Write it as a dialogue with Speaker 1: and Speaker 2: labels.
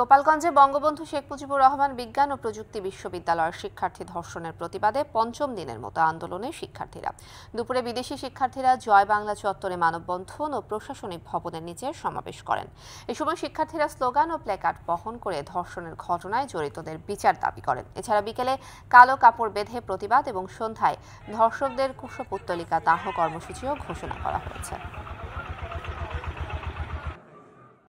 Speaker 1: গোপালগঞ্জে বঙ্গবন্ধু শেখ মুজিবুর রহমান বিজ্ঞান ও প্রযুক্তি বিশ্ববিদ্যালয়ের শিক্ষার্থী ধর্ষণের প্রতিবাদে পঞ্চম দিনের মতো আন্দোলনে শিক্ষার্থীরা দুপুরে বিদেশি শিক্ষার্থীরা জয় বাংলা চত্বরে মানববন্ধন ও প্রশাসনিক ভবনের নিচে সমাবেশ করেন এ সময় শিক্ষার্থীরা স্লোগান ও প্ল্যাকার্ড বহন করে ধর্ষণের ঘটনায় জড়িতদের বিচার দাবি করেন এছাড়া বিকেলে কালো কাপড় বেঁধে প্রতিবাদ এবং সন্ধ্যায় ধর্ষকদের কুশপুত্তলিকা দাহ কর্মসূচিও ঘোষণা করা হয়েছে